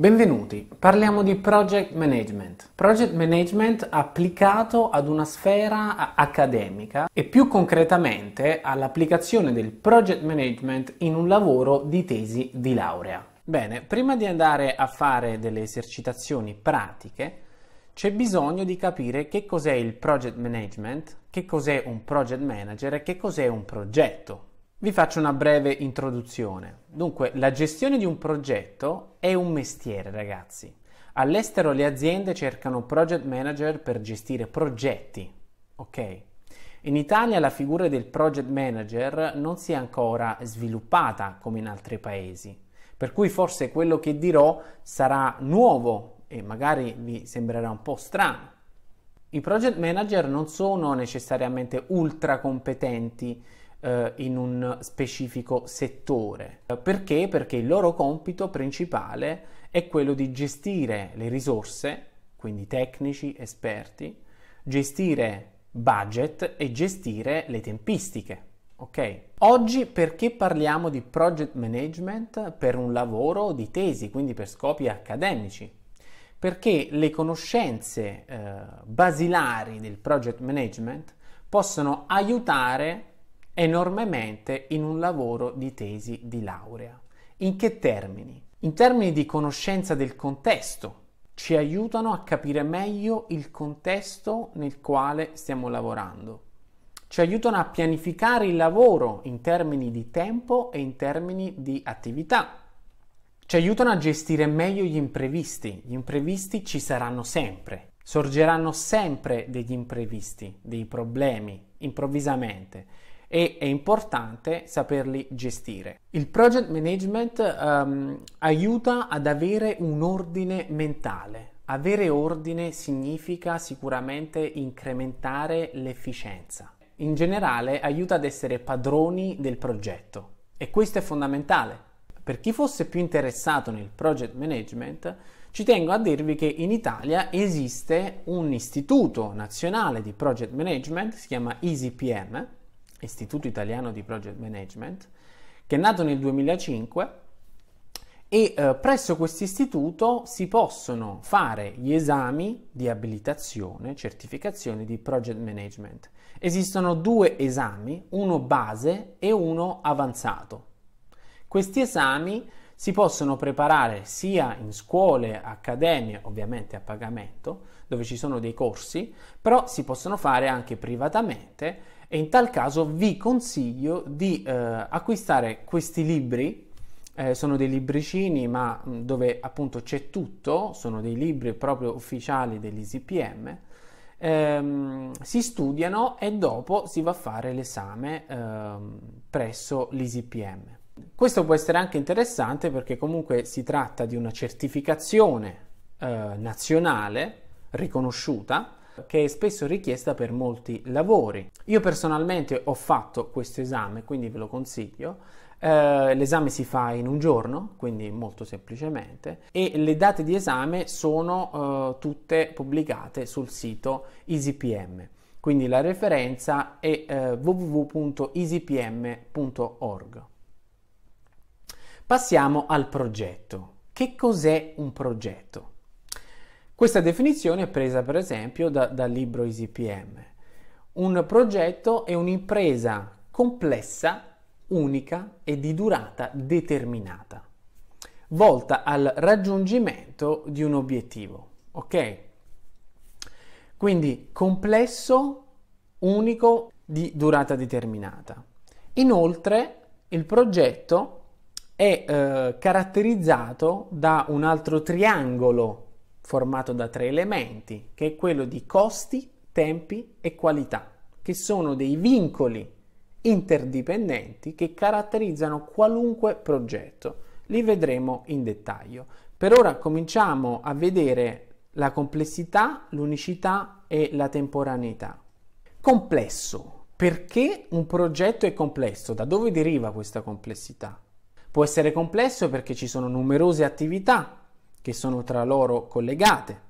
Benvenuti, parliamo di project management. Project management applicato ad una sfera accademica e più concretamente all'applicazione del project management in un lavoro di tesi di laurea. Bene, prima di andare a fare delle esercitazioni pratiche, c'è bisogno di capire che cos'è il project management, che cos'è un project manager e che cos'è un progetto vi faccio una breve introduzione. Dunque, la gestione di un progetto è un mestiere, ragazzi. All'estero le aziende cercano project manager per gestire progetti, ok? In Italia la figura del project manager non si è ancora sviluppata come in altri paesi, per cui forse quello che dirò sarà nuovo e magari vi sembrerà un po' strano. I project manager non sono necessariamente ultra competenti eh, in un specifico settore. Perché? Perché il loro compito principale è quello di gestire le risorse, quindi tecnici, esperti, gestire budget e gestire le tempistiche. Okay. Oggi perché parliamo di project management per un lavoro di tesi, quindi per scopi accademici? Perché le conoscenze eh, basilari del project management possono aiutare enormemente in un lavoro di tesi di laurea. In che termini? In termini di conoscenza del contesto, ci aiutano a capire meglio il contesto nel quale stiamo lavorando. Ci aiutano a pianificare il lavoro in termini di tempo e in termini di attività. Ci aiutano a gestire meglio gli imprevisti. Gli imprevisti ci saranno sempre. Sorgeranno sempre degli imprevisti, dei problemi, improvvisamente e è importante saperli gestire. Il project management um, aiuta ad avere un ordine mentale. Avere ordine significa sicuramente incrementare l'efficienza. In generale aiuta ad essere padroni del progetto e questo è fondamentale. Per chi fosse più interessato nel project management, ci tengo a dirvi che in Italia esiste un istituto nazionale di project management, si chiama EasyPM, Istituto Italiano di Project Management, che è nato nel 2005 e eh, presso questo istituto si possono fare gli esami di abilitazione, certificazione di project management. Esistono due esami, uno base e uno avanzato. Questi esami si possono preparare sia in scuole, accademie, ovviamente a pagamento, dove ci sono dei corsi, però si possono fare anche privatamente e in tal caso vi consiglio di eh, acquistare questi libri eh, sono dei libricini ma mm, dove appunto c'è tutto sono dei libri proprio ufficiali dell'ICPM ehm, si studiano e dopo si va a fare l'esame ehm, presso l'ICPM questo può essere anche interessante perché comunque si tratta di una certificazione eh, nazionale riconosciuta che è spesso richiesta per molti lavori. Io personalmente ho fatto questo esame, quindi ve lo consiglio. Eh, l'esame si fa in un giorno, quindi molto semplicemente, e le date di esame sono eh, tutte pubblicate sul sito EasyPM. Quindi la referenza è eh, www.easypm.org. Passiamo al progetto. Che cos'è un progetto? Questa definizione è presa per esempio da, dal libro ICPM. Un progetto è un'impresa complessa, unica e di durata determinata, volta al raggiungimento di un obiettivo. Ok? Quindi complesso, unico, di durata determinata. Inoltre il progetto è eh, caratterizzato da un altro triangolo formato da tre elementi, che è quello di costi, tempi e qualità, che sono dei vincoli interdipendenti che caratterizzano qualunque progetto. Li vedremo in dettaglio. Per ora cominciamo a vedere la complessità, l'unicità e la temporaneità. Complesso. Perché un progetto è complesso? Da dove deriva questa complessità? Può essere complesso perché ci sono numerose attività che sono tra loro collegate.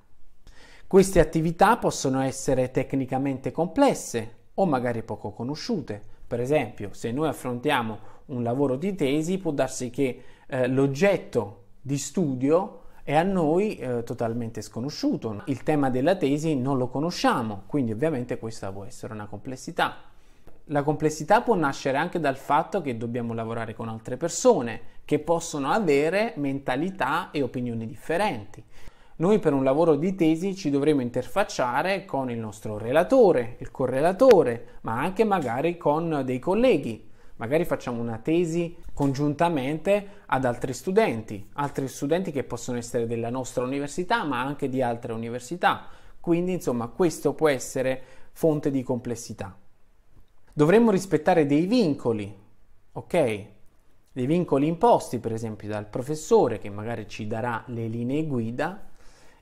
Queste attività possono essere tecnicamente complesse o magari poco conosciute. Per esempio, se noi affrontiamo un lavoro di tesi, può darsi che eh, l'oggetto di studio è a noi eh, totalmente sconosciuto. Il tema della tesi non lo conosciamo, quindi ovviamente questa può essere una complessità la complessità può nascere anche dal fatto che dobbiamo lavorare con altre persone che possono avere mentalità e opinioni differenti. Noi per un lavoro di tesi ci dovremo interfacciare con il nostro relatore, il correlatore, ma anche magari con dei colleghi. Magari facciamo una tesi congiuntamente ad altri studenti, altri studenti che possono essere della nostra università, ma anche di altre università. Quindi, insomma, questo può essere fonte di complessità. Dovremmo rispettare dei vincoli, ok? Dei vincoli imposti, per esempio, dal professore che magari ci darà le linee guida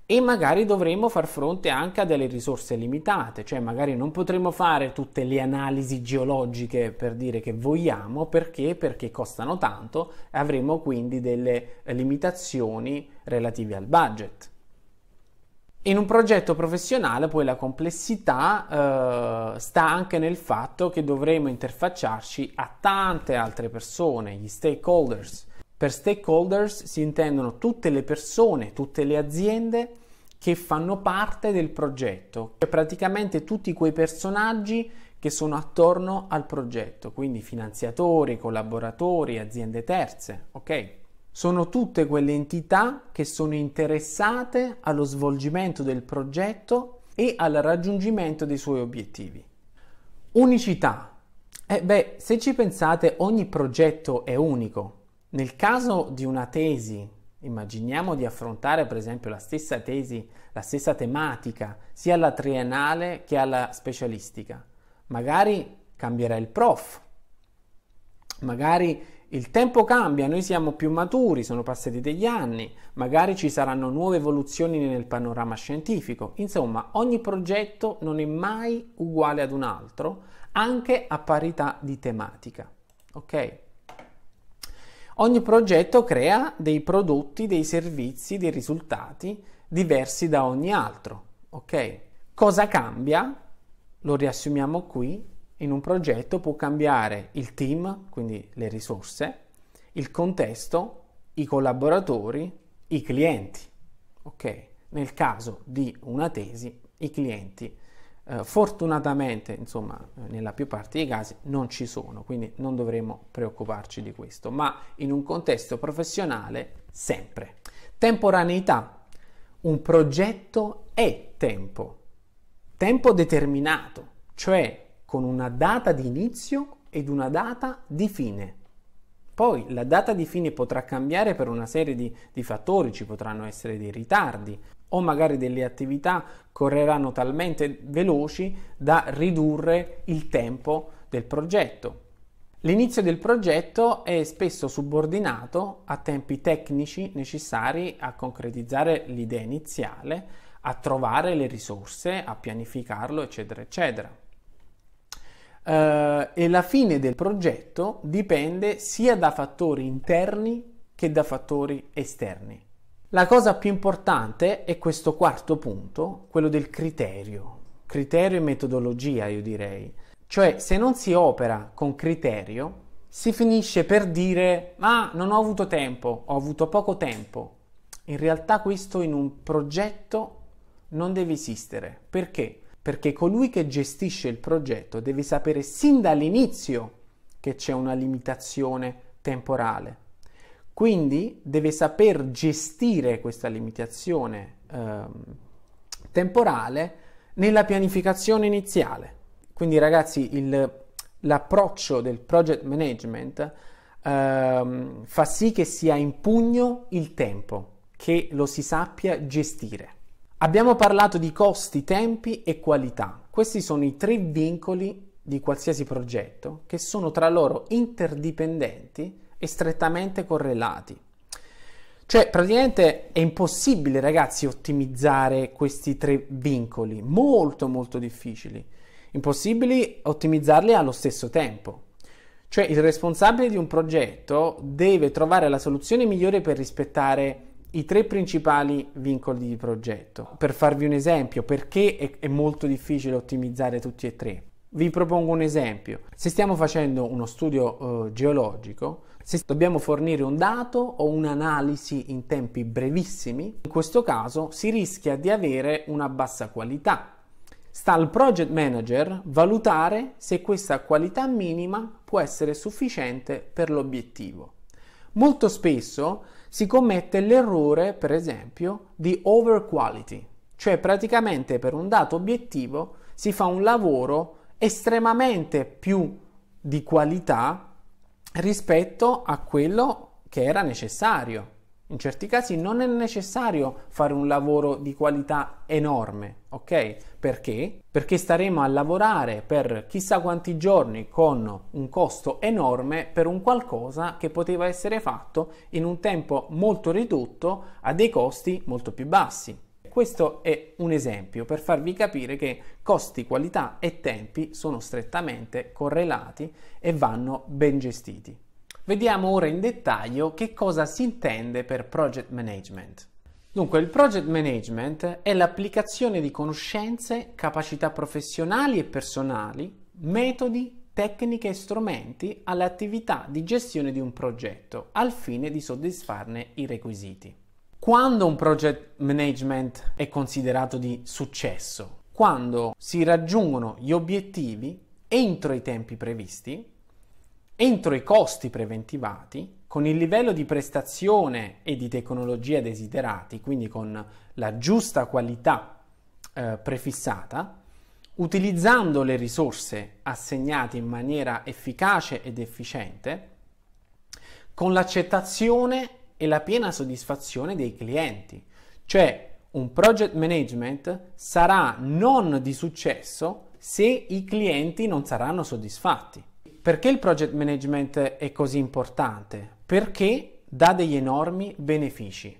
e magari dovremmo far fronte anche a delle risorse limitate, cioè magari non potremo fare tutte le analisi geologiche per dire che vogliamo perché, perché costano tanto e avremo quindi delle limitazioni relative al budget. In un progetto professionale poi la complessità eh, sta anche nel fatto che dovremo interfacciarci a tante altre persone, gli stakeholders. Per stakeholders si intendono tutte le persone, tutte le aziende che fanno parte del progetto, cioè praticamente tutti quei personaggi che sono attorno al progetto, quindi finanziatori, collaboratori, aziende terze, ok? sono tutte quelle entità che sono interessate allo svolgimento del progetto e al raggiungimento dei suoi obiettivi. Unicità. Eh beh, se ci pensate, ogni progetto è unico. Nel caso di una tesi, immaginiamo di affrontare per esempio la stessa tesi, la stessa tematica, sia alla triennale che alla specialistica. Magari cambierà il prof, magari il tempo cambia, noi siamo più maturi, sono passati degli anni, magari ci saranno nuove evoluzioni nel panorama scientifico. Insomma, ogni progetto non è mai uguale ad un altro, anche a parità di tematica. Ok? Ogni progetto crea dei prodotti, dei servizi, dei risultati diversi da ogni altro. Ok? Cosa cambia? Lo riassumiamo qui in un progetto può cambiare il team, quindi le risorse, il contesto, i collaboratori, i clienti. Ok? Nel caso di una tesi, i clienti eh, fortunatamente, insomma, eh, nella più parte dei casi non ci sono, quindi non dovremmo preoccuparci di questo, ma in un contesto professionale sempre. Temporaneità. Un progetto è tempo, tempo determinato, cioè con una data di inizio ed una data di fine. Poi la data di fine potrà cambiare per una serie di, di, fattori, ci potranno essere dei ritardi o magari delle attività correranno talmente veloci da ridurre il tempo del progetto. L'inizio del progetto è spesso subordinato a tempi tecnici necessari a concretizzare l'idea iniziale, a trovare le risorse, a pianificarlo, eccetera, eccetera eh, e la fine del progetto dipende sia da fattori interni che da fattori esterni. La cosa più importante è questo quarto punto, quello del criterio, criterio e metodologia, io direi. Cioè, se non si opera con criterio, si finisce per dire ma ah, non ho avuto tempo, ho avuto poco tempo. In realtà questo in un progetto non deve esistere. Perché? perché colui che gestisce il progetto deve sapere sin dall'inizio che c'è una limitazione temporale. Quindi deve saper gestire questa limitazione eh, temporale nella pianificazione iniziale. Quindi ragazzi, il, l'approccio del project management eh, fa sì che sia in pugno il tempo, che lo si sappia gestire. Abbiamo parlato di costi, tempi e qualità. Questi sono i tre vincoli di qualsiasi progetto che sono tra loro interdipendenti e strettamente correlati. Cioè, praticamente è impossibile, ragazzi, ottimizzare questi tre vincoli, molto molto difficili. Impossibili ottimizzarli allo stesso tempo. Cioè, il responsabile di un progetto deve trovare la soluzione migliore per rispettare i tre principali vincoli di progetto. Per farvi un esempio, perché è, è molto difficile ottimizzare tutti e tre? Vi propongo un esempio. Se stiamo facendo uno studio eh, geologico, se dobbiamo fornire un dato o un'analisi in tempi brevissimi, in questo caso si rischia di avere una bassa qualità. Sta al project manager valutare se questa qualità minima può essere sufficiente per l'obiettivo. Molto spesso si commette l'errore, per esempio, di over quality, cioè praticamente per un dato obiettivo si fa un lavoro estremamente più di qualità rispetto a quello che era necessario. In certi casi non è necessario fare un lavoro di qualità enorme, ok? Perché? Perché staremo a lavorare per chissà quanti giorni con un costo enorme per un qualcosa che poteva essere fatto in un tempo molto ridotto a dei costi molto più bassi. Questo è un esempio per farvi capire che costi, qualità e tempi sono strettamente correlati e vanno ben gestiti. Vediamo ora in dettaglio che cosa si intende per project management. Dunque, il project management è l'applicazione di conoscenze, capacità professionali e personali, metodi, tecniche e strumenti all'attività di gestione di un progetto al fine di soddisfarne i requisiti. Quando un project management è considerato di successo? Quando si raggiungono gli obiettivi entro i tempi previsti entro i costi preventivati, con il livello di prestazione e di tecnologia desiderati, quindi con la giusta qualità eh, prefissata, utilizzando le risorse assegnate in maniera efficace ed efficiente, con l'accettazione e la piena soddisfazione dei clienti. Cioè un project management sarà non di successo se i clienti non saranno soddisfatti. Perché il project management è così importante? Perché dà degli enormi benefici.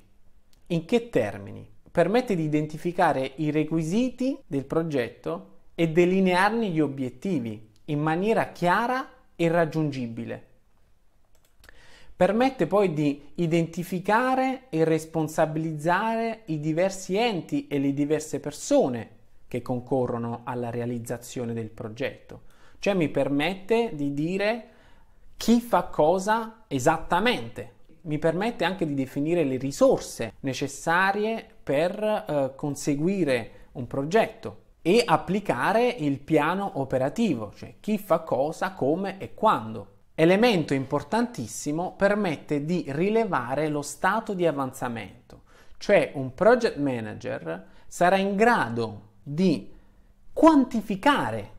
In che termini? Permette di identificare i requisiti del progetto e delinearne gli obiettivi in maniera chiara e raggiungibile. Permette poi di identificare e responsabilizzare i diversi enti e le diverse persone che concorrono alla realizzazione del progetto cioè mi permette di dire chi fa cosa esattamente, mi permette anche di definire le risorse necessarie per eh, conseguire un progetto e applicare il piano operativo, cioè chi fa cosa, come e quando. Elemento importantissimo permette di rilevare lo stato di avanzamento, cioè un project manager sarà in grado di quantificare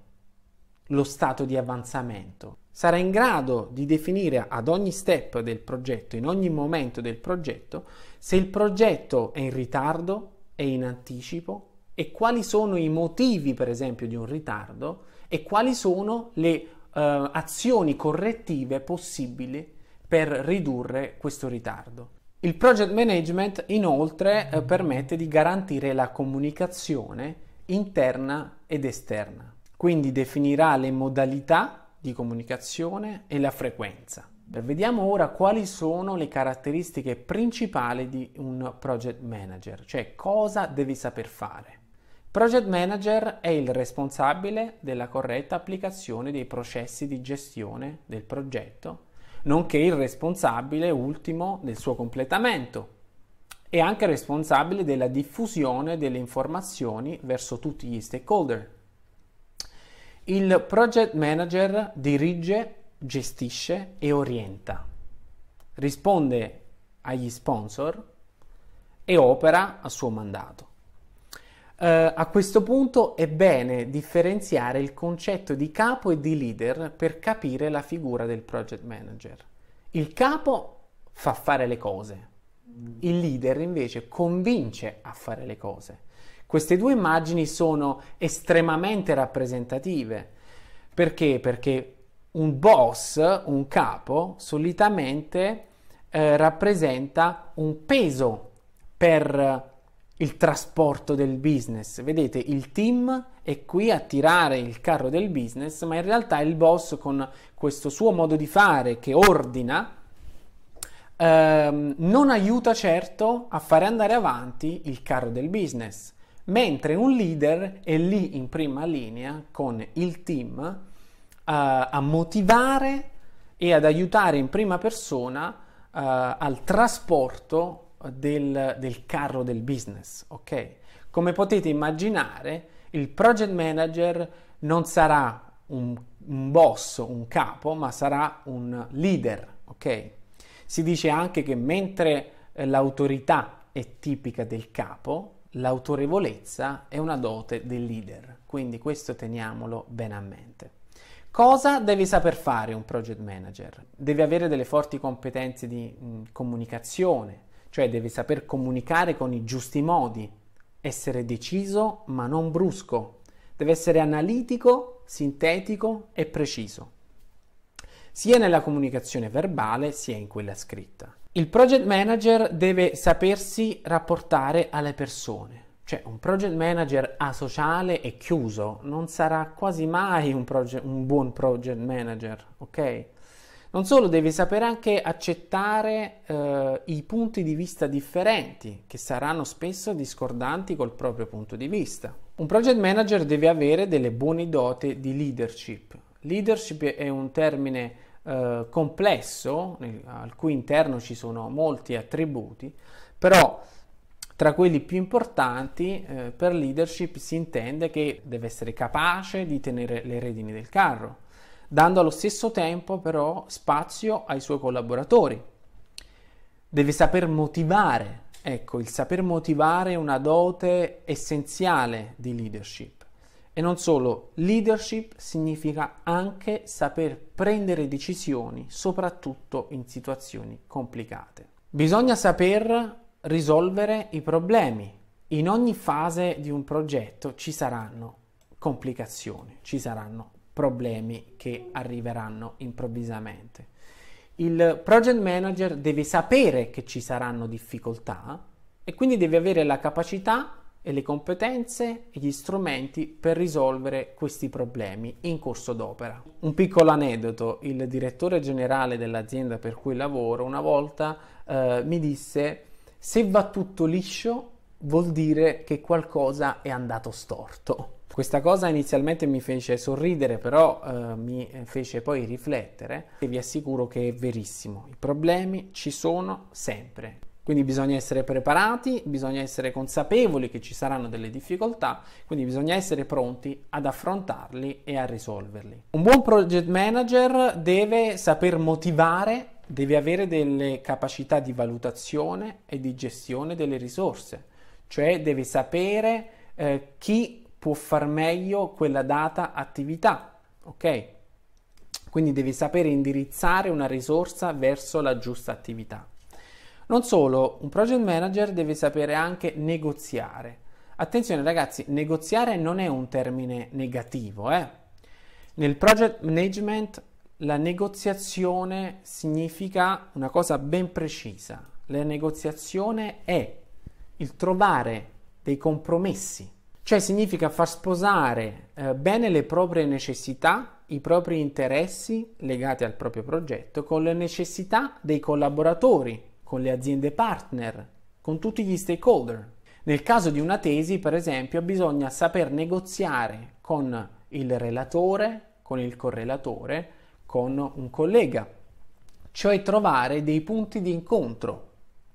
lo stato di avanzamento. Sarà in grado di definire ad ogni step del progetto, in ogni momento del progetto, se il progetto è in ritardo, è in anticipo e quali sono i motivi, per esempio, di un ritardo e quali sono le eh, azioni correttive possibili per ridurre questo ritardo. Il project management inoltre eh, permette di garantire la comunicazione interna ed esterna quindi definirà le modalità di comunicazione e la frequenza. Vediamo ora quali sono le caratteristiche principali di un project manager, cioè cosa devi saper fare. Project Manager è il responsabile della corretta applicazione dei processi di gestione del progetto, nonché il responsabile ultimo del suo completamento e anche responsabile della diffusione delle informazioni verso tutti gli stakeholder. Il project manager dirige, gestisce e orienta, risponde agli sponsor e opera a suo mandato. Uh, a questo punto è bene differenziare il concetto di capo e di leader per capire la figura del project manager. Il capo fa fare le cose, il leader invece convince a fare le cose. Queste due immagini sono estremamente rappresentative. Perché? Perché un boss, un capo, solitamente eh, rappresenta un peso per il trasporto del business. Vedete, il team è qui a tirare il carro del business, ma in realtà il boss con questo suo modo di fare che ordina ehm, non aiuta certo a fare andare avanti il carro del business mentre un leader è lì in prima linea con il team uh, a motivare e ad aiutare in prima persona uh, al trasporto del, del, carro del business, ok? Come potete immaginare, il project manager non sarà un, un boss, un capo, ma sarà un leader, ok? Si dice anche che mentre eh, l'autorità è tipica del capo, l'autorevolezza è una dote del leader, quindi questo teniamolo bene a mente. Cosa deve saper fare un project manager? Deve avere delle forti competenze di mh, comunicazione, cioè deve saper comunicare con i giusti modi, essere deciso ma non brusco, deve essere analitico, sintetico e preciso, sia nella comunicazione verbale sia in quella scritta. Il project manager deve sapersi rapportare alle persone. Cioè un project manager asociale e chiuso non sarà quasi mai un, proge- un buon project manager, ok? Non solo, deve sapere anche accettare eh, i punti di vista differenti, che saranno spesso discordanti col proprio punto di vista. Un project manager deve avere delle buone dote di leadership. Leadership è un termine eh, complesso, al cui interno ci sono molti attributi, però tra quelli più importanti eh, per leadership si intende che deve essere capace di tenere le redini del carro, dando allo stesso tempo però spazio ai suoi collaboratori. Deve saper motivare, ecco, il saper motivare è una dote essenziale di leadership. E non solo, leadership significa anche saper prendere decisioni, soprattutto in situazioni complicate. Bisogna saper risolvere i problemi. In ogni fase di un progetto ci saranno complicazioni, ci saranno problemi che arriveranno improvvisamente. Il project manager deve sapere che ci saranno difficoltà e quindi deve avere la capacità e le competenze e gli strumenti per risolvere questi problemi in corso d'opera. Un piccolo aneddoto, il direttore generale dell'azienda per cui lavoro una volta eh, mi disse se va tutto liscio vuol dire che qualcosa è andato storto. Questa cosa inizialmente mi fece sorridere, però eh, mi eh, fece poi riflettere e vi assicuro che è verissimo. I problemi ci sono sempre. Quindi bisogna essere preparati, bisogna essere consapevoli che ci saranno delle difficoltà, quindi bisogna essere pronti ad affrontarli e a risolverli. Un buon project manager deve saper motivare, deve avere delle capacità di valutazione e di gestione delle risorse, cioè deve sapere eh, chi può far meglio quella data attività, ok? Quindi deve sapere indirizzare una risorsa verso la giusta attività. Non solo, un project manager deve sapere anche negoziare. Attenzione ragazzi, negoziare non è un termine negativo. Eh? Nel project management la negoziazione significa una cosa ben precisa. La negoziazione è il trovare dei compromessi, cioè significa far sposare eh, bene le proprie necessità, i propri interessi legati al proprio progetto con le necessità dei collaboratori con le aziende partner, con tutti gli stakeholder. Nel caso di una tesi, per esempio, bisogna saper negoziare con il relatore, con il correlatore, con un collega, cioè trovare dei punti di incontro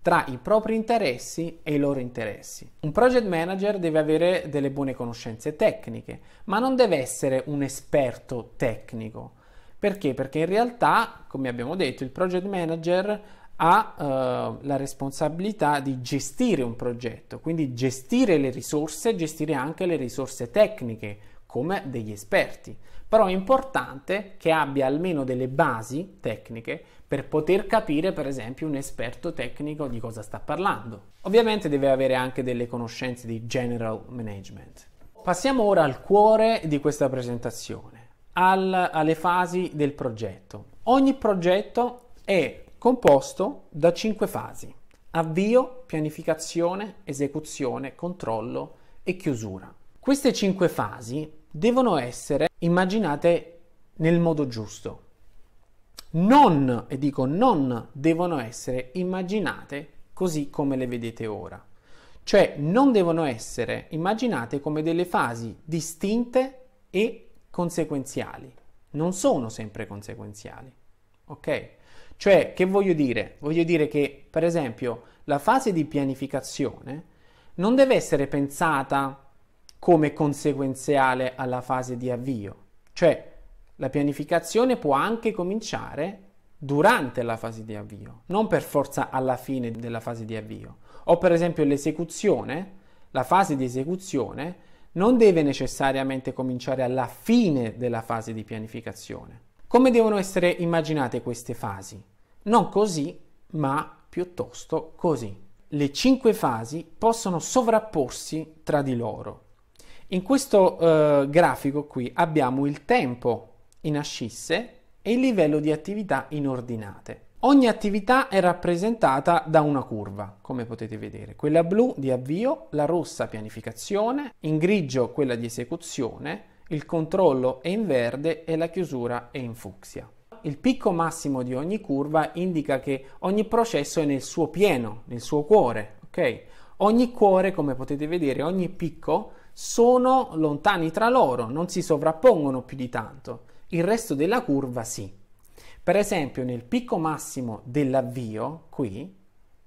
tra i propri interessi e i loro interessi. Un project manager deve avere delle buone conoscenze tecniche, ma non deve essere un esperto tecnico. Perché? Perché in realtà, come abbiamo detto, il project manager ha eh, la responsabilità di gestire un progetto, quindi gestire le risorse, gestire anche le risorse tecniche come degli esperti, però è importante che abbia almeno delle basi tecniche per poter capire per esempio un esperto tecnico di cosa sta parlando. Ovviamente deve avere anche delle conoscenze di general management. Passiamo ora al cuore di questa presentazione, al, alle fasi del progetto. Ogni progetto è composto da cinque fasi. Avvio, pianificazione, esecuzione, controllo e chiusura. Queste cinque fasi devono essere immaginate nel modo giusto. Non, e dico non, devono essere immaginate così come le vedete ora. Cioè non devono essere immaginate come delle fasi distinte e conseguenziali. Non sono sempre conseguenziali. Ok? Cioè, che voglio dire? Voglio dire che, per esempio, la fase di pianificazione non deve essere pensata come conseguenziale alla fase di avvio. Cioè, la pianificazione può anche cominciare durante la fase di avvio, non per forza alla fine della fase di avvio. O per esempio l'esecuzione, la fase di esecuzione non deve necessariamente cominciare alla fine della fase di pianificazione. Come devono essere immaginate queste fasi? Non così, ma piuttosto così. Le cinque fasi possono sovrapporsi tra di loro. In questo eh, grafico qui abbiamo il tempo in ascisse e il livello di attività in ordinate. Ogni attività è rappresentata da una curva, come potete vedere. Quella blu di avvio, la rossa pianificazione, in grigio quella di esecuzione, il controllo è in verde e la chiusura è in fucsia. Il picco massimo di ogni curva indica che ogni processo è nel suo pieno, nel suo cuore, ok? Ogni cuore, come potete vedere, ogni picco sono lontani tra loro, non si sovrappongono più di tanto. Il resto della curva sì. Per esempio, nel picco massimo dell'avvio, qui,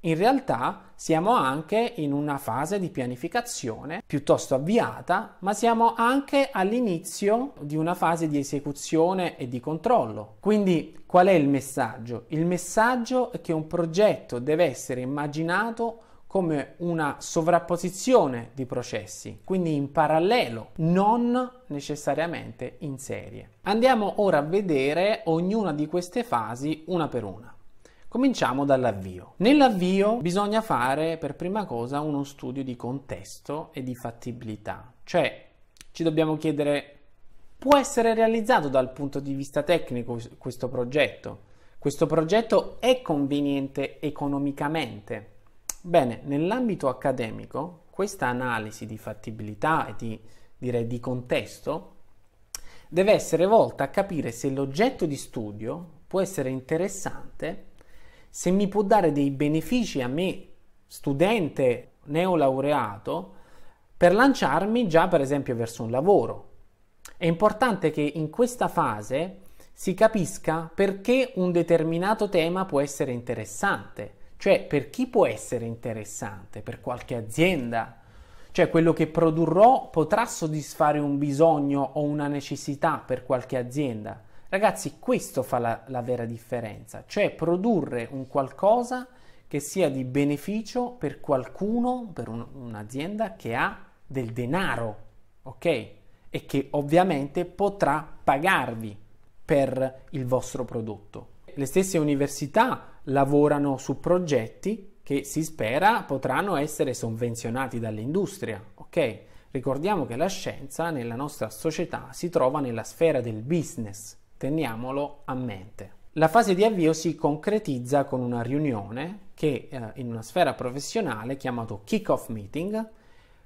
in realtà siamo anche in una fase di pianificazione piuttosto avviata, ma siamo anche all'inizio di una fase di esecuzione e di controllo. Quindi qual è il messaggio? Il messaggio è che un progetto deve essere immaginato come una sovrapposizione di processi, quindi in parallelo, non necessariamente in serie. Andiamo ora a vedere ognuna di queste fasi una per una. Cominciamo dall'avvio. Nell'avvio bisogna fare per prima cosa uno studio di contesto e di fattibilità, cioè ci dobbiamo chiedere può essere realizzato dal punto di vista tecnico questo progetto? Questo progetto è conveniente economicamente? Bene, nell'ambito accademico questa analisi di fattibilità e di, direi, di contesto deve essere volta a capire se l'oggetto di studio può essere interessante se mi può dare dei benefici a me, studente neolaureato, per lanciarmi già per esempio verso un lavoro. È importante che in questa fase si capisca perché un determinato tema può essere interessante, cioè per chi può essere interessante, per qualche azienda, cioè quello che produrrò potrà soddisfare un bisogno o una necessità per qualche azienda. Ragazzi, questo fa la, la vera differenza, cioè produrre un qualcosa che sia di beneficio per qualcuno, per un, un'azienda che ha del denaro, ok? E che ovviamente potrà pagarvi per il vostro prodotto. Le stesse università lavorano su progetti che si spera potranno essere sovvenzionati dall'industria, ok? Ricordiamo che la scienza nella nostra società si trova nella sfera del business, teniamolo a mente. La fase di avvio si concretizza con una riunione che eh, in una sfera professionale chiamato kick-off meeting,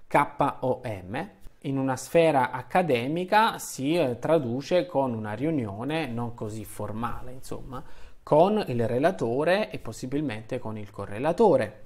KOM, in una sfera accademica si eh, traduce con una riunione non così formale, insomma, con il relatore e possibilmente con il correlatore.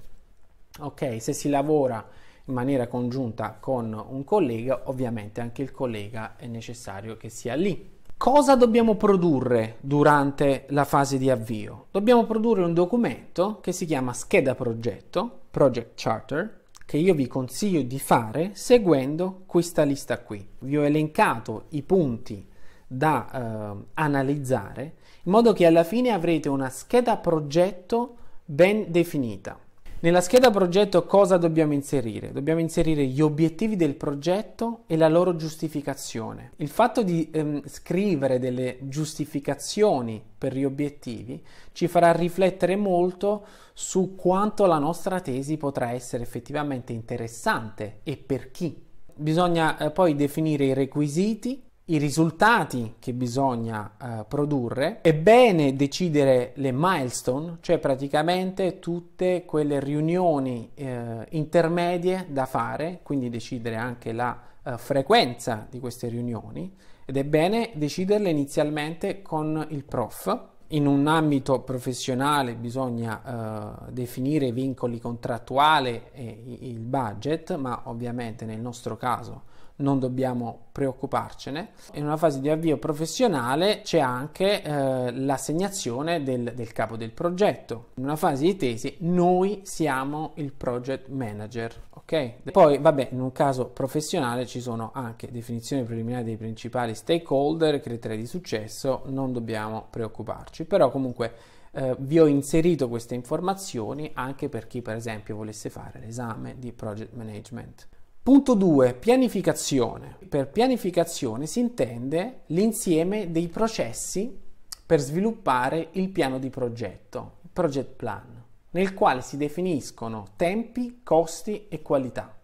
Ok, se si lavora in maniera congiunta con un collega, ovviamente anche il collega è necessario che sia lì. Cosa dobbiamo produrre durante la fase di avvio? Dobbiamo produrre un documento che si chiama scheda progetto, project charter, che io vi consiglio di fare seguendo questa lista qui. Vi ho elencato i punti da eh, analizzare in modo che alla fine avrete una scheda progetto ben definita. Nella scheda progetto cosa dobbiamo inserire? Dobbiamo inserire gli obiettivi del progetto e la loro giustificazione. Il fatto di ehm, scrivere delle giustificazioni per gli obiettivi ci farà riflettere molto su quanto la nostra tesi potrà essere effettivamente interessante e per chi. Bisogna eh, poi definire i requisiti i risultati che bisogna eh, produrre, è bene decidere le milestone, cioè praticamente tutte quelle riunioni eh, intermedie da fare, quindi decidere anche la eh, frequenza di queste riunioni ed è bene deciderle inizialmente con il prof. In un ambito professionale bisogna eh, definire i vincoli contrattuali e il budget, ma ovviamente nel nostro caso non dobbiamo preoccuparcene. In una fase di avvio professionale c'è anche eh, l'assegnazione del, del capo del progetto. In una fase di tesi noi siamo il project manager, ok? Poi, vabbè, in un caso professionale ci sono anche definizioni preliminari dei principali stakeholder, criteri di successo, non dobbiamo preoccuparci, però comunque eh, vi ho inserito queste informazioni anche per chi per esempio volesse fare l'esame di project management. Punto 2. Pianificazione. Per pianificazione si intende l'insieme dei processi per sviluppare il piano di progetto, il project plan, nel quale si definiscono tempi, costi e qualità.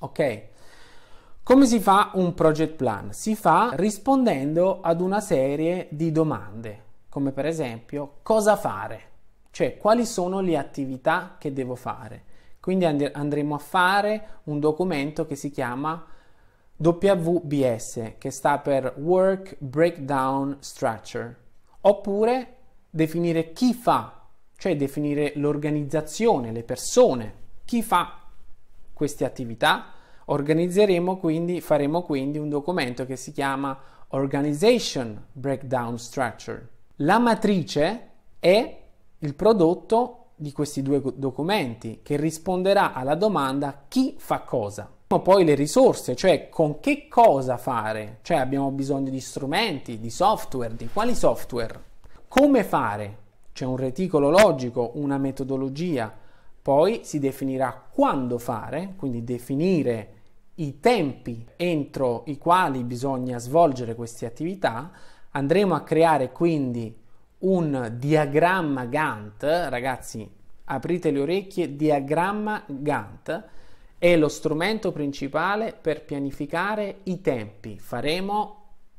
Ok? Come si fa un project plan? Si fa rispondendo ad una serie di domande, come per esempio cosa fare, cioè quali sono le attività che devo fare, quindi and- andremo a fare un documento che si chiama WBS, che sta per Work Breakdown Structure, oppure definire chi fa, cioè definire l'organizzazione, le persone, chi fa queste attività. Organizzeremo quindi, faremo quindi un documento che si chiama Organization Breakdown Structure. La matrice è il prodotto di questi due documenti che risponderà alla domanda chi fa cosa. Poi le risorse, cioè con che cosa fare, cioè abbiamo bisogno di strumenti, di software, di quali software, come fare, c'è un reticolo logico, una metodologia, poi si definirà quando fare, quindi definire i tempi entro i quali bisogna svolgere queste attività, andremo a creare quindi un diagramma Gantt, ragazzi, aprite le orecchie, diagramma Gantt è lo strumento principale per pianificare i tempi. Faremo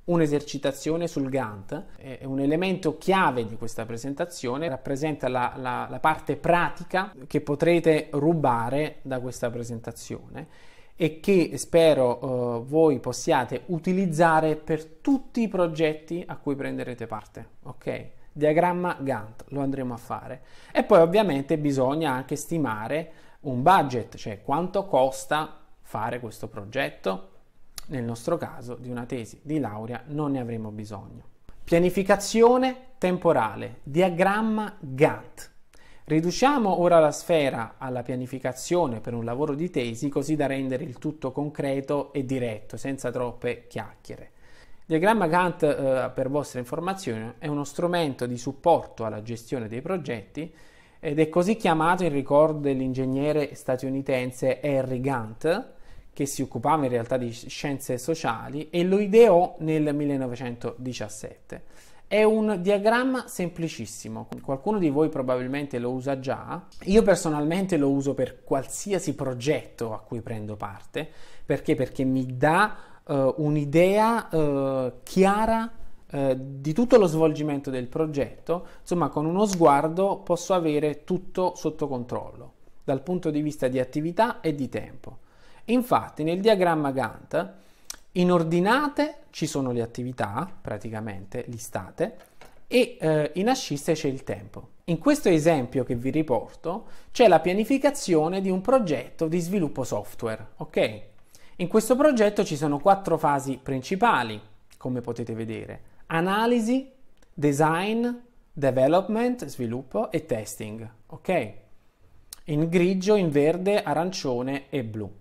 un'esercitazione sul Gantt, è un elemento chiave di questa presentazione, rappresenta la, la, la parte pratica che potrete rubare da questa presentazione e che spero uh, voi possiate utilizzare per tutti i progetti a cui prenderete parte, ok? diagramma Gantt, lo andremo a fare. E poi ovviamente bisogna anche stimare un budget, cioè quanto costa fare questo progetto. Nel nostro caso di una tesi di laurea non ne avremo bisogno. Pianificazione temporale, diagramma Gantt. Riduciamo ora la sfera alla pianificazione per un lavoro di tesi così da rendere il tutto concreto e diretto, senza troppe chiacchiere diagramma Gantt, eh, per vostra informazione, è uno strumento di supporto alla gestione dei progetti ed è così chiamato in ricordo dell'ingegnere statunitense Harry Gantt, che si occupava in realtà di scienze sociali e lo ideò nel 1917. È un diagramma semplicissimo, qualcuno di voi probabilmente lo usa già, io personalmente lo uso per qualsiasi progetto a cui prendo parte, perché? Perché mi dà eh, un'idea eh, chiara eh, di tutto lo svolgimento del progetto, insomma con uno sguardo posso avere tutto sotto controllo dal punto di vista di attività e di tempo. Infatti nel diagramma Gantt in ordinate ci sono le attività praticamente listate e eh, in asciste c'è il tempo. In questo esempio che vi riporto c'è la pianificazione di un progetto di sviluppo software, ok? In questo progetto ci sono quattro fasi principali, come potete vedere. Analisi, design, development, sviluppo e testing. Ok? In grigio, in verde, arancione e blu.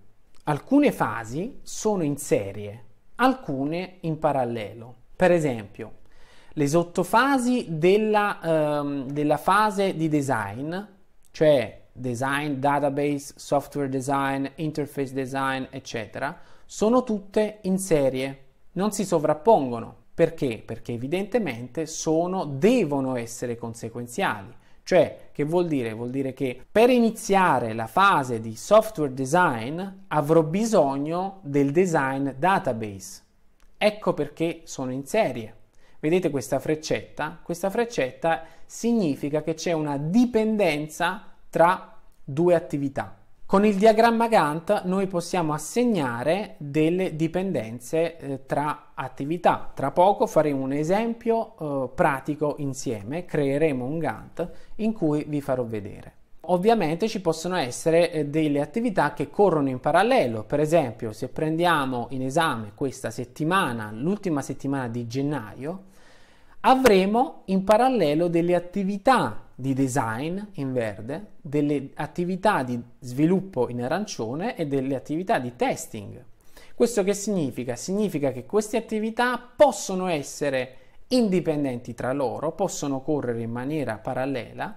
Alcune fasi sono in serie, alcune in parallelo. Per esempio, le sottofasi della, ehm, della fase di design, cioè design, database, software design, interface design, eccetera, sono tutte in serie, non si sovrappongono. Perché? Perché evidentemente sono, devono essere conseguenziali. Cioè, che vuol dire? Vuol dire che per iniziare la fase di software design avrò bisogno del design database. Ecco perché sono in serie. Vedete questa freccetta? Questa freccetta significa che c'è una dipendenza tra due attività. Con il diagramma Gantt noi possiamo assegnare delle dipendenze eh, tra attività. Tra poco faremo un esempio eh, pratico insieme, creeremo un Gantt in cui vi farò vedere. Ovviamente ci possono essere eh, delle attività che corrono in parallelo, per esempio se prendiamo in esame questa settimana, l'ultima settimana di gennaio, avremo in parallelo delle attività di design in verde, delle attività di sviluppo in arancione e delle attività di testing. Questo che significa? Significa che queste attività possono essere indipendenti tra loro, possono correre in maniera parallela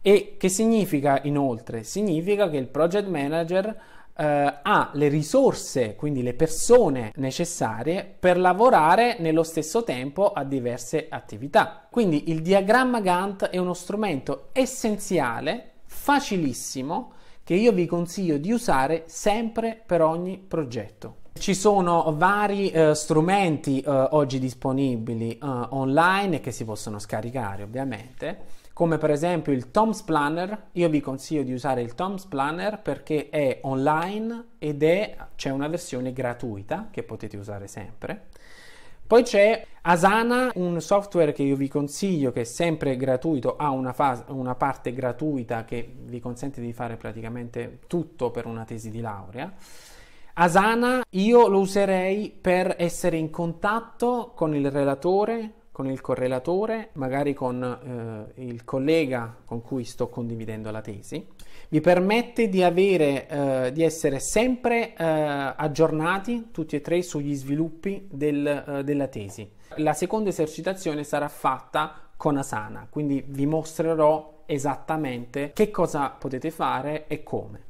e che significa inoltre? Significa che il project manager eh, ha le risorse, quindi le persone necessarie per lavorare nello stesso tempo a diverse attività. Quindi il diagramma Gantt è uno strumento essenziale, facilissimo, che io vi consiglio di usare sempre per ogni progetto. Ci sono vari eh, strumenti eh, oggi disponibili eh, online che si possono scaricare ovviamente, come per esempio il Tom's Planner. Io vi consiglio di usare il Tom's Planner perché è online ed è, c'è una versione gratuita che potete usare sempre. Poi c'è Asana, un software che io vi consiglio, che è sempre gratuito, ha una, fase, una, parte gratuita che vi consente di fare praticamente tutto per una tesi di laurea. Asana io lo userei per essere in contatto con il relatore, con il correlatore, magari con eh, il collega con cui sto condividendo la tesi. Mi permette di, avere, eh, di essere sempre eh, aggiornati tutti e tre sugli sviluppi del, eh, della tesi. La seconda esercitazione sarà fatta con Asana, quindi vi mostrerò esattamente che cosa potete fare e come.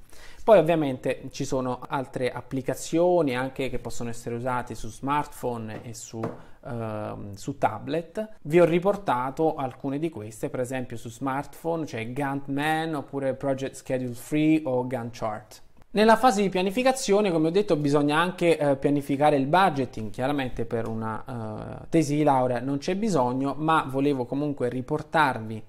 Poi ovviamente ci sono altre applicazioni anche che possono essere usate su smartphone e su, eh, su tablet. Vi ho riportato alcune di queste, per esempio su smartphone c'è cioè Ganttman oppure Project Schedule Free o Gantt Chart. Nella fase di pianificazione, come ho detto, bisogna anche eh, pianificare il budgeting. Chiaramente per una eh, tesi di laurea non c'è bisogno, ma volevo comunque riportarvi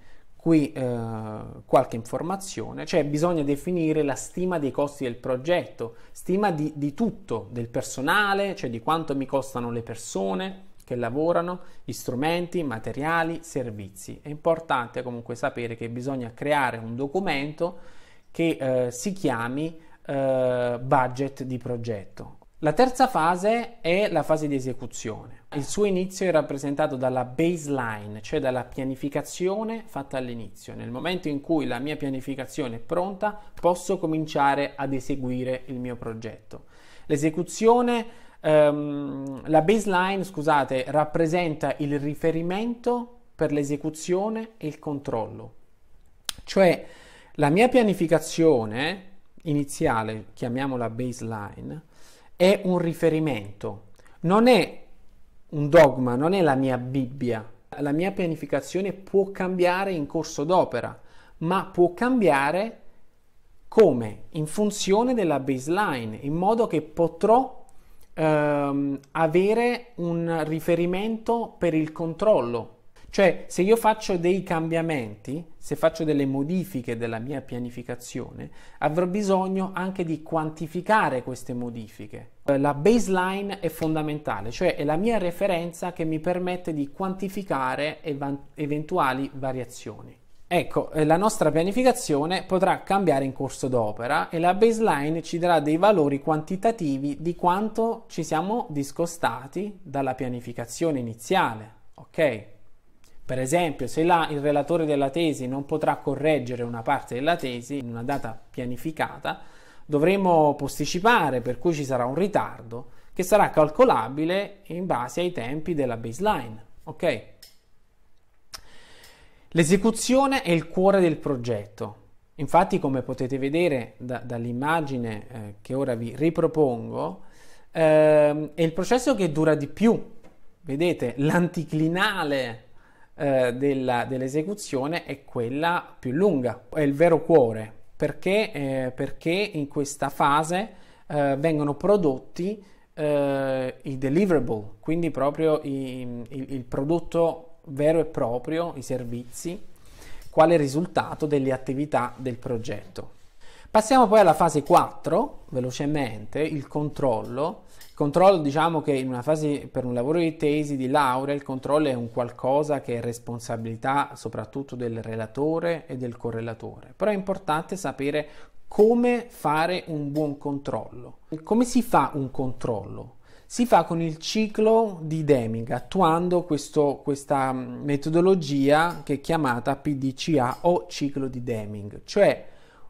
qui eh, qualche informazione, cioè bisogna definire la stima dei costi del progetto, stima di, di tutto, del personale, cioè di quanto mi costano le persone, che lavorano, gli strumenti, materiali, servizi. È importante comunque sapere che bisogna creare un documento che eh, si chiami eh, budget di progetto la terza fase è la fase di esecuzione. Il suo inizio è rappresentato dalla baseline, cioè dalla pianificazione fatta all'inizio. Nel momento in cui la mia pianificazione è pronta, posso cominciare ad eseguire il mio progetto. L'esecuzione, ehm, la baseline, scusate, rappresenta il riferimento per l'esecuzione e il controllo. Cioè la mia pianificazione iniziale, chiamiamola baseline, è un riferimento, non è un dogma, non è la mia Bibbia. La mia pianificazione può cambiare in corso d'opera, ma può cambiare come? In funzione della baseline, in modo che potrò ehm, avere un riferimento per il controllo. Cioè, se io faccio dei cambiamenti, se faccio delle modifiche della mia pianificazione, avrò bisogno anche di quantificare queste modifiche. Eh, la baseline è fondamentale, cioè è la mia referenza che mi permette di quantificare ev- eventuali variazioni. Ecco, eh, la nostra pianificazione potrà cambiare in corso d'opera e la baseline ci darà dei valori quantitativi di quanto ci siamo discostati dalla pianificazione iniziale, ok? Per esempio, se là il relatore della tesi non potrà correggere una parte della tesi in una data pianificata, dovremo posticipare, per cui ci sarà un ritardo che sarà calcolabile in base ai tempi della baseline. Ok? L'esecuzione è il cuore del progetto. Infatti, come potete vedere da, dall'immagine eh, che ora vi ripropongo, eh, è il processo che dura di più. Vedete, l'anticlinale eh, della, dell'esecuzione è quella più lunga, è il vero cuore. Perché? Eh, perché in questa fase eh, vengono prodotti eh, i deliverable, quindi proprio i, il, il prodotto vero e proprio, i servizi, quale risultato delle attività del progetto. Passiamo poi alla fase 4, velocemente, il controllo controllo, diciamo che in una fase per un lavoro di tesi, di laurea, il controllo è un qualcosa che è responsabilità soprattutto del relatore e del correlatore. Però è importante sapere come fare un buon controllo. Come si fa un controllo? Si fa con il ciclo di Deming, attuando questo, questa mm, metodologia che è chiamata PDCA o ciclo di Deming, cioè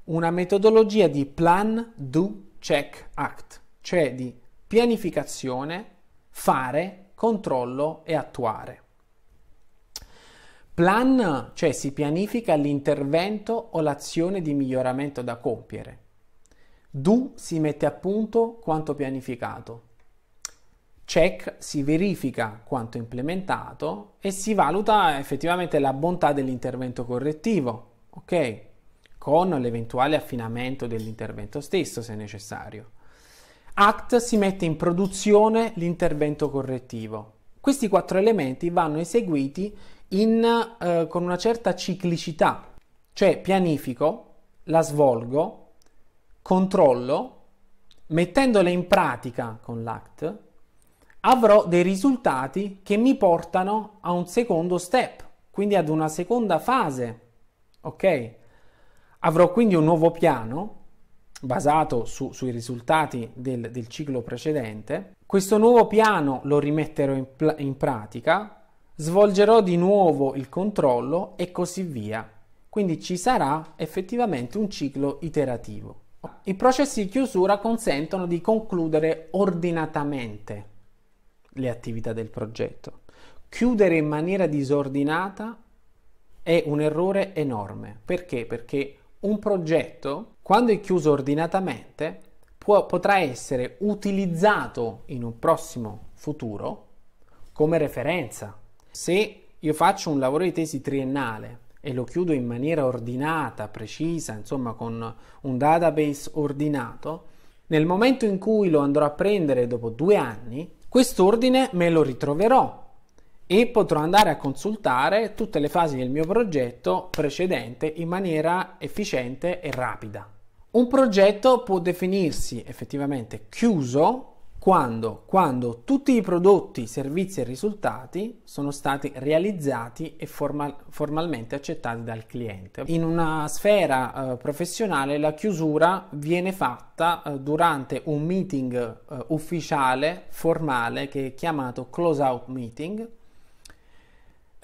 una metodologia di plan, do, check, act, cioè di pianificazione, fare, controllo e attuare. Plan, cioè si pianifica l'intervento o l'azione di miglioramento da compiere. Do si mette a punto quanto pianificato. Check si verifica quanto implementato e si valuta effettivamente la bontà dell'intervento correttivo, ok? Con l'eventuale affinamento dell'intervento stesso se necessario act si mette in produzione l'intervento correttivo. Questi quattro elementi vanno eseguiti in, eh, con una certa ciclicità, cioè pianifico, la svolgo, controllo, mettendole in pratica con l'act, avrò dei risultati che mi portano a un secondo step, quindi ad una seconda fase. Ok? Avrò quindi un nuovo piano basato su, sui risultati del, del, ciclo precedente. Questo nuovo piano lo rimetterò in, pl- in pratica, svolgerò di nuovo il controllo e così via. Quindi ci sarà effettivamente un ciclo iterativo. I processi di chiusura consentono di concludere ordinatamente le attività del progetto. Chiudere in maniera disordinata è un errore enorme. Perché? Perché un progetto, quando è chiuso ordinatamente, può, potrà essere utilizzato in un prossimo futuro come referenza. Se io faccio un lavoro di tesi triennale e lo chiudo in maniera ordinata, precisa, insomma con un database ordinato, nel momento in cui lo andrò a prendere dopo due anni, quest'ordine me lo ritroverò e potrò andare a consultare tutte le fasi del mio progetto precedente in maniera efficiente e rapida. Un progetto può definirsi effettivamente chiuso quando, quando tutti i prodotti, servizi e risultati sono stati realizzati e formal, formalmente accettati dal cliente. In una sfera eh, professionale la chiusura viene fatta eh, durante un meeting eh, ufficiale, formale, che è chiamato close out meeting,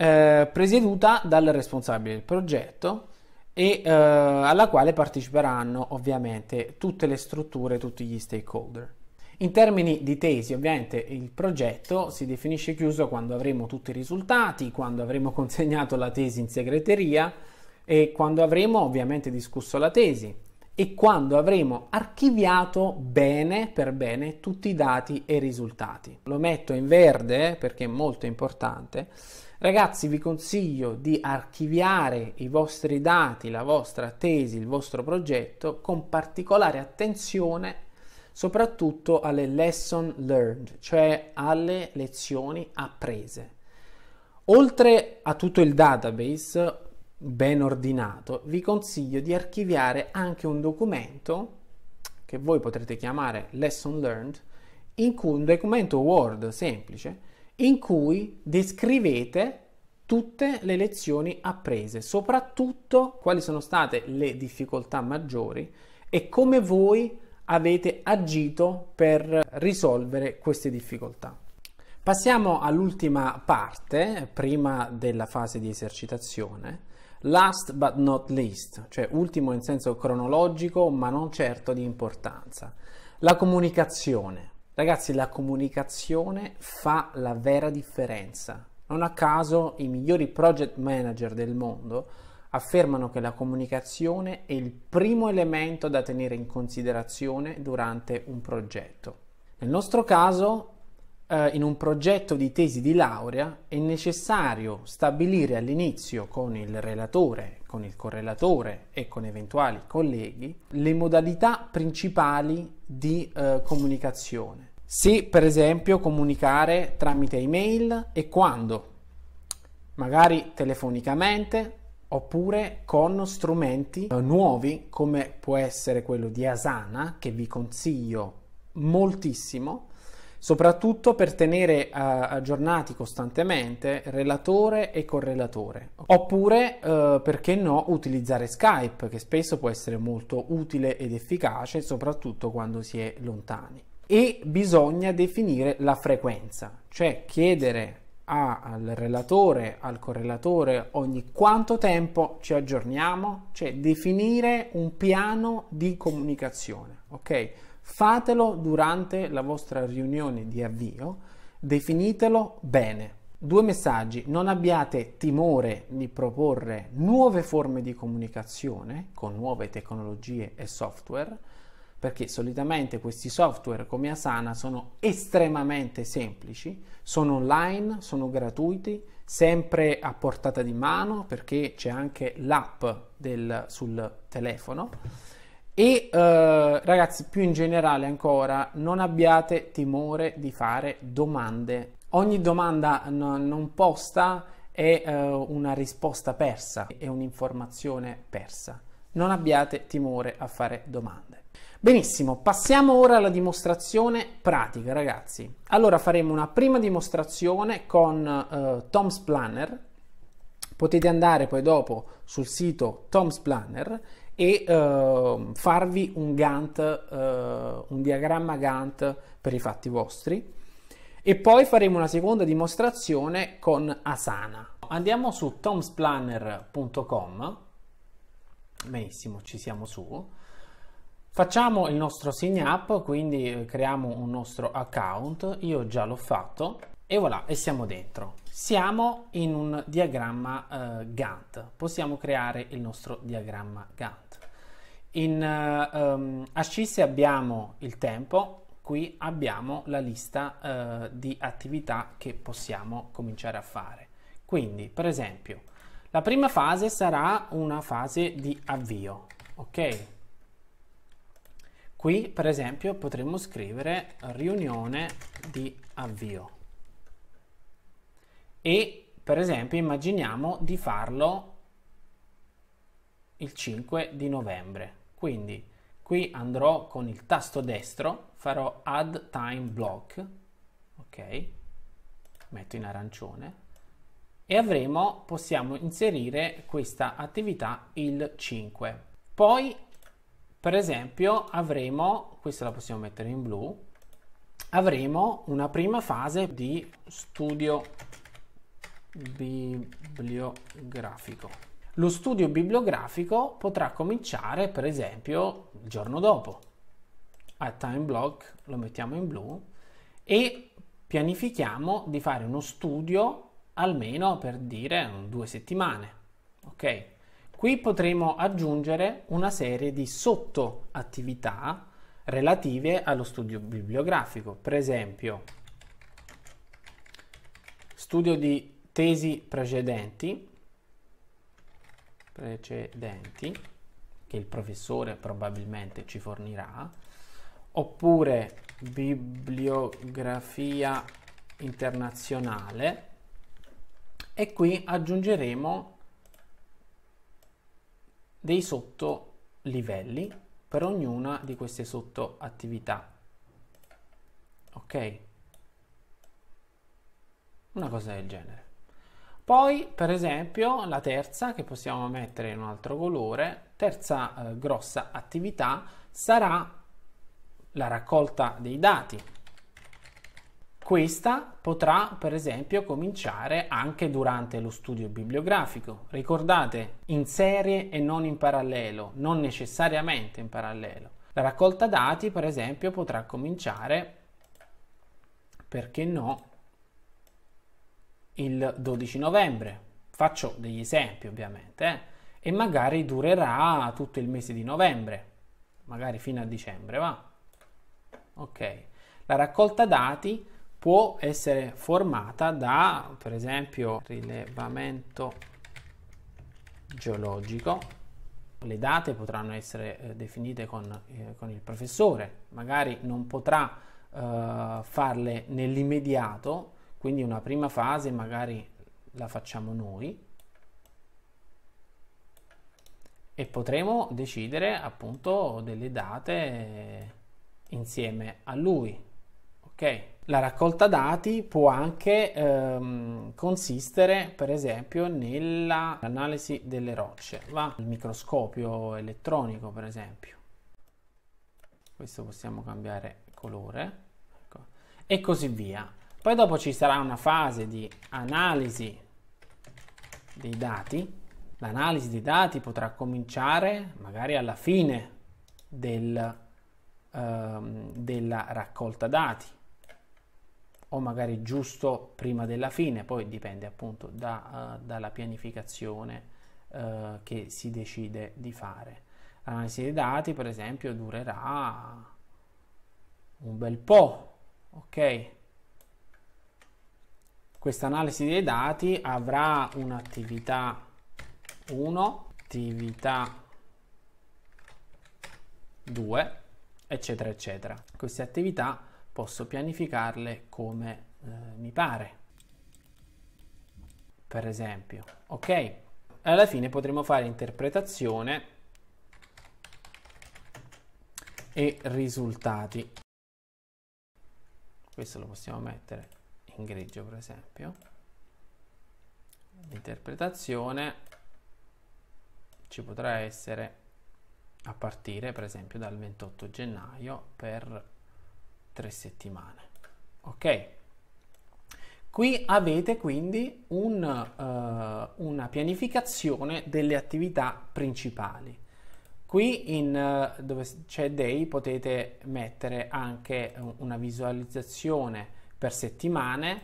eh, presieduta dal responsabile del progetto e eh, alla quale parteciperanno ovviamente tutte le strutture, tutti gli stakeholder. In termini di tesi, ovviamente il progetto si definisce chiuso quando avremo tutti i risultati, quando avremo consegnato la tesi in segreteria e quando avremo ovviamente discusso la tesi e quando avremo archiviato bene per bene tutti i dati e i risultati. Lo metto in verde perché è molto importante Ragazzi, vi consiglio di archiviare i vostri dati, la vostra tesi, il vostro progetto con particolare attenzione soprattutto alle lesson learned, cioè alle lezioni apprese. Oltre a tutto il database ben ordinato, vi consiglio di archiviare anche un documento che voi potrete chiamare lesson learned, in cui un documento Word semplice in cui descrivete tutte le lezioni apprese, soprattutto quali sono state le difficoltà maggiori e come voi avete agito per risolvere queste difficoltà. Passiamo all'ultima parte, prima della fase di esercitazione, last but not least, cioè ultimo in senso cronologico ma non certo di importanza, la comunicazione. Ragazzi, la comunicazione fa la vera differenza. Non a caso i migliori project manager del mondo affermano che la comunicazione è il primo elemento da tenere in considerazione durante un progetto. Nel nostro caso, eh, in un progetto di tesi di laurea, è necessario stabilire all'inizio con il relatore, con il correlatore e con eventuali colleghi le modalità principali di eh, comunicazione. Sì, per esempio comunicare tramite email e quando, magari telefonicamente oppure con strumenti eh, nuovi come può essere quello di Asana che vi consiglio moltissimo soprattutto per tenere uh, aggiornati costantemente relatore e correlatore. Oppure, uh, perché no, utilizzare Skype, che spesso può essere molto utile ed efficace, soprattutto quando si è lontani. E bisogna definire la frequenza, cioè chiedere a, al relatore, al correlatore, ogni quanto tempo ci aggiorniamo, cioè definire un piano di comunicazione, ok? Fatelo durante la vostra riunione di avvio, definitelo bene. Due messaggi, non abbiate timore di proporre nuove forme di comunicazione con nuove tecnologie e software, perché solitamente questi software come Asana sono estremamente semplici, sono online, sono gratuiti, sempre a portata di mano perché c'è anche l'app del, sul telefono e eh, ragazzi, più in generale ancora, non abbiate timore di fare domande. Ogni domanda n- non posta è eh, una risposta persa, è un'informazione persa. Non abbiate timore a fare domande. Benissimo, passiamo ora alla dimostrazione pratica, ragazzi. Allora faremo una prima dimostrazione con eh, Tom's Planner. Potete andare poi dopo sul sito Tom's Planner e eh, farvi un Gantt, eh, un diagramma Gantt per i fatti vostri. E poi faremo una seconda dimostrazione con Asana. Andiamo su tomsplanner.com. Benissimo, ci siamo su. Facciamo il nostro sign up, quindi eh, creiamo un nostro account. Io già l'ho fatto e voilà, e siamo dentro. Siamo in un diagramma eh, Gantt. Possiamo creare il nostro diagramma Gantt. In uh, eh, um, ehm, Ascisse abbiamo il tempo, qui abbiamo la lista uh, di attività che possiamo cominciare a fare. Quindi, per esempio, la prima fase sarà una fase di avvio, ok? Qui, per esempio, potremmo scrivere riunione di avvio. E, per esempio, immaginiamo di farlo il 5 di novembre. Quindi qui andrò con il tasto destro, farò add time block, ok? Metto in arancione e avremo, possiamo inserire questa attività il 5. Poi, per esempio, avremo, questa la possiamo mettere in blu, avremo una prima fase di studio bibliografico. Lo studio bibliografico potrà cominciare per esempio il giorno dopo. A time block lo mettiamo in blu e pianifichiamo di fare uno studio almeno per dire mm, due settimane. Ok? Qui potremo aggiungere una serie di sotto attività relative allo studio bibliografico, per esempio studio di tesi precedenti, precedenti che il professore probabilmente ci fornirà oppure bibliografia internazionale e qui aggiungeremo dei sottolivelli per ognuna di queste sottoattività ok una cosa del genere poi, per esempio, la terza, che possiamo mettere in un altro colore, terza eh, grossa attività sarà la raccolta dei dati. Questa potrà, per esempio, cominciare anche durante lo studio bibliografico. Ricordate, in serie e non in parallelo, non necessariamente in parallelo. La raccolta dati, per esempio, potrà cominciare, perché no, il 12 novembre, faccio degli esempi ovviamente, eh? e magari durerà tutto il mese di novembre, magari fino a dicembre, va? Ok, la raccolta dati può essere formata da, per esempio, rilevamento geologico. Le date potranno essere eh, definite con, eh, con, il professore, magari non potrà eh, farle nell'immediato, quindi una prima fase magari la facciamo noi e potremo decidere appunto delle date insieme a lui. Ok? La raccolta dati può anche ehm, consistere, per esempio, nell'analisi delle rocce. Va al microscopio elettronico, per esempio. Questo possiamo cambiare colore ecco. e così via. Poi dopo ci sarà una fase di analisi dei dati. L'analisi dei dati potrà cominciare magari alla fine del, ehm, della raccolta dati o magari giusto prima della fine, poi dipende appunto da, uh, dalla pianificazione uh, che si decide di fare. L'analisi dei dati, per esempio, durerà un bel po', ok? questa analisi dei dati avrà un'attività 1, attività 2, eccetera, eccetera. Queste attività posso pianificarle come eh, mi pare, per esempio. Ok, alla fine potremo fare interpretazione e risultati. Questo lo possiamo mettere in grigio per esempio l'interpretazione ci potrà essere a partire per esempio dal 28 gennaio per tre settimane ok qui avete quindi un, uh, una pianificazione delle attività principali qui in, uh, dove c'è day potete mettere anche eh, una visualizzazione per settimane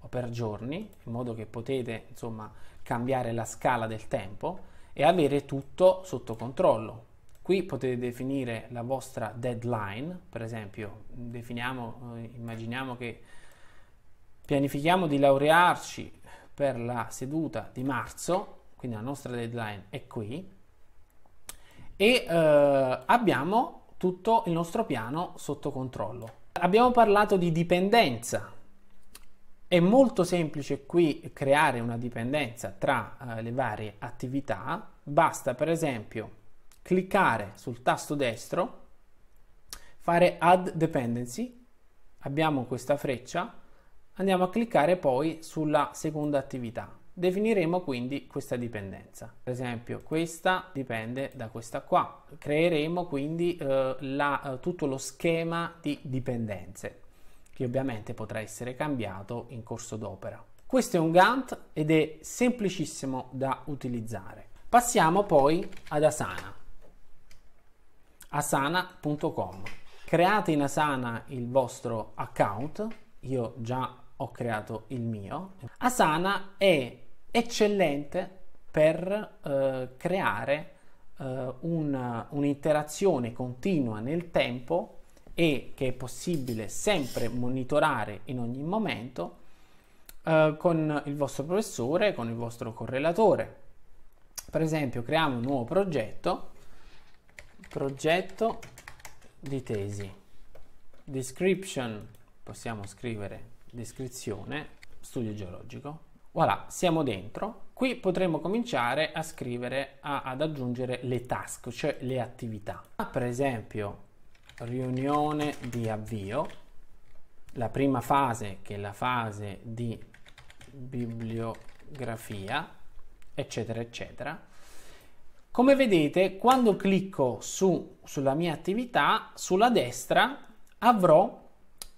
o per giorni, in modo che potete insomma cambiare la scala del tempo e avere tutto sotto controllo. Qui potete definire la vostra deadline, per esempio, definiamo, eh, immaginiamo che pianifichiamo di laurearci per la seduta di marzo, quindi la nostra deadline è qui, e eh, abbiamo tutto il nostro piano sotto controllo. Abbiamo parlato di dipendenza. È molto semplice qui creare una dipendenza tra eh, le varie attività. Basta per esempio cliccare sul tasto destro, fare Add Dependency, abbiamo questa freccia, andiamo a cliccare poi sulla seconda attività Definiremo quindi questa dipendenza. Per esempio, questa dipende da questa qua. Creeremo quindi eh, la, eh, tutto lo schema di dipendenze, che ovviamente potrà essere cambiato in corso d'opera. Questo è un Gantt ed è semplicissimo da utilizzare. Passiamo poi ad Asana. Asana.com. Create in Asana il vostro account. Io già ho creato il mio. Asana è eccellente per eh, creare eh, una, un'interazione continua nel tempo e che è possibile sempre monitorare in ogni momento eh, con il vostro professore, con il vostro correlatore. Per esempio, creiamo un nuovo progetto, progetto di tesi, description, possiamo scrivere descrizione, studio geologico. Voilà, siamo dentro. Qui potremo cominciare a scrivere, a, ad aggiungere le task, cioè le attività. Ah, per esempio, riunione di avvio, la prima fase che è la fase di bibliografia, eccetera, eccetera. Come vedete, quando clicco su, sulla mia attività, sulla destra avrò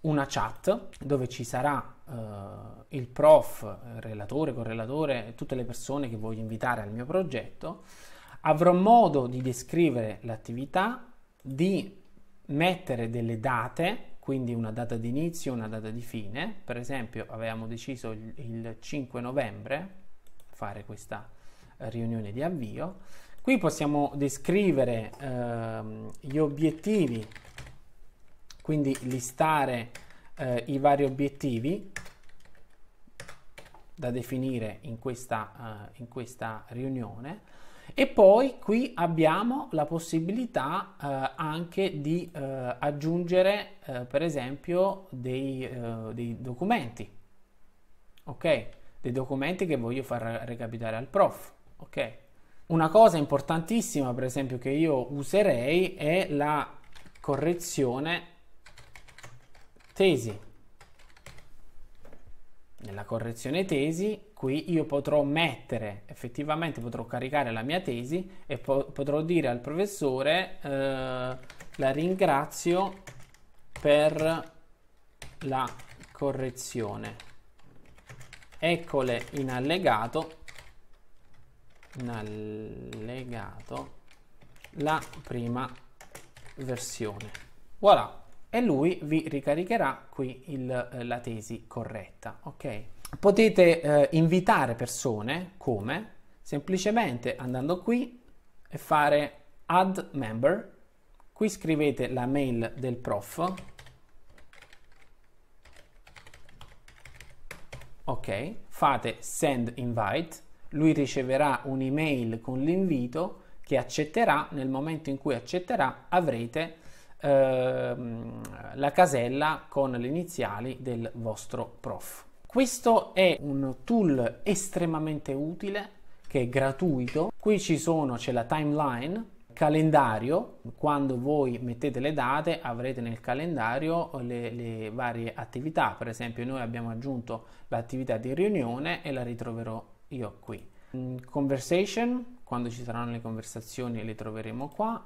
una chat dove ci sarà eh, il prof, relatore, correlatore, tutte le persone che voglio invitare al mio progetto, avrò modo di descrivere l'attività, di mettere delle date, quindi una data di inizio una data di fine. Per esempio, avevamo deciso il, il 5 novembre fare questa eh, riunione di avvio. Qui possiamo descrivere eh, gli obiettivi, quindi listare eh, i vari obiettivi da definire in questa, uh, in questa riunione e poi qui abbiamo la possibilità eh, anche di eh, aggiungere eh, per esempio dei, eh, dei, documenti, ok? Dei documenti che voglio far recapitare al prof, ok? Una cosa importantissima per esempio che io userei è la correzione tesi. Nella correzione tesi, qui io potrò mettere, effettivamente potrò caricare la mia tesi e po potrò dire al professore eh, la ringrazio per la correzione. Eccole in allegato, in allegato la prima versione. Voilà e lui vi ricaricherà qui il, eh, la tesi corretta, ok? Potete eh, invitare persone come? Semplicemente andando qui e fare add member, qui scrivete la mail del prof, ok? Fate send invite, lui riceverà un'email con l'invito che accetterà, nel momento in cui accetterà avrete ehm, la casella con le iniziali del vostro prof. Questo è un tool estremamente utile che è gratuito. Qui ci sono, c'è la timeline calendario, quando voi mettete le date avrete nel calendario le, le, varie attività, per esempio noi abbiamo aggiunto l'attività di riunione e la ritroverò io qui. Mm, conversation, quando ci saranno le conversazioni le troveremo qua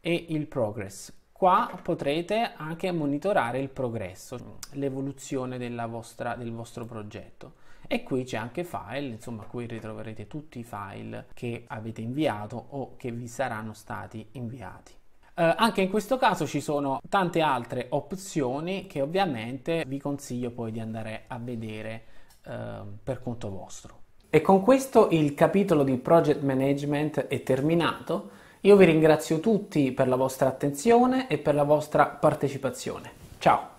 e il progress. Qua potrete anche monitorare il progresso, l'evoluzione vostra, del vostro progetto. E qui c'è anche file, insomma qui ritroverete tutti i file che avete inviato o che vi saranno stati inviati. Eh, anche in questo caso ci sono tante altre opzioni che ovviamente vi consiglio poi di andare a vedere eh, per conto vostro. E con questo il capitolo di project management è terminato. Io vi ringrazio tutti per la vostra attenzione e per la vostra partecipazione. Ciao!